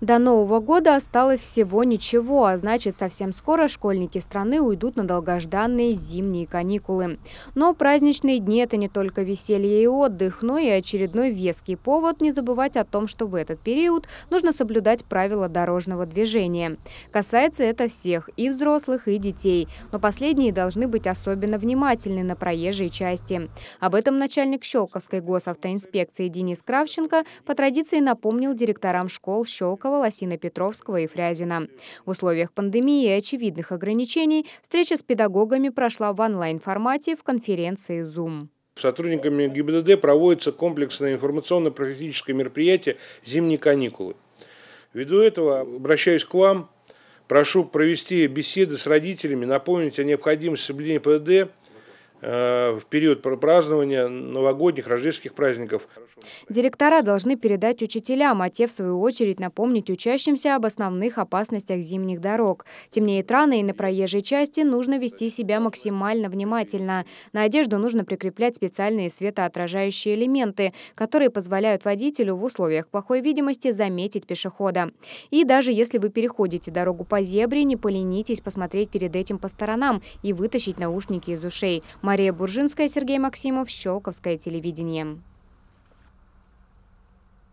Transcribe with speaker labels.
Speaker 1: До Нового года осталось всего ничего, а значит совсем скоро школьники страны уйдут на долгожданные зимние каникулы. Но праздничные дни – это не только веселье и отдых, но и очередной веский повод не забывать о том, что в этот период нужно соблюдать правила дорожного движения. Касается это всех – и взрослых, и детей. Но последние должны быть особенно внимательны на проезжей части. Об этом начальник Щелковской госавтоинспекции Денис Кравченко по традиции напомнил директорам школ Щелков. Шолохова, Лосина Петровского и Фрязина. В условиях пандемии и очевидных ограничений встреча с педагогами прошла в онлайн-формате в конференции Zoom.
Speaker 2: Сотрудниками ГИБДД проводится комплексное информационно-практическое мероприятие «Зимние каникулы». Ввиду этого обращаюсь к вам, прошу провести беседы с родителями, напомнить о необходимости соблюдения ПДД, Э, в период празднования новогодних рождественских праздников.
Speaker 1: Директора должны передать учителям, а те, в свою очередь, напомнить учащимся об основных опасностях зимних дорог. Темнеет рано, и на проезжей части нужно вести себя максимально внимательно. На одежду нужно прикреплять специальные светоотражающие элементы, которые позволяют водителю в условиях плохой видимости заметить пешехода. И даже если вы переходите дорогу по зебре, не поленитесь посмотреть перед этим по сторонам и вытащить наушники из ушей. Мария Буржинская, Сергей Максимов, Щелковское телевидение.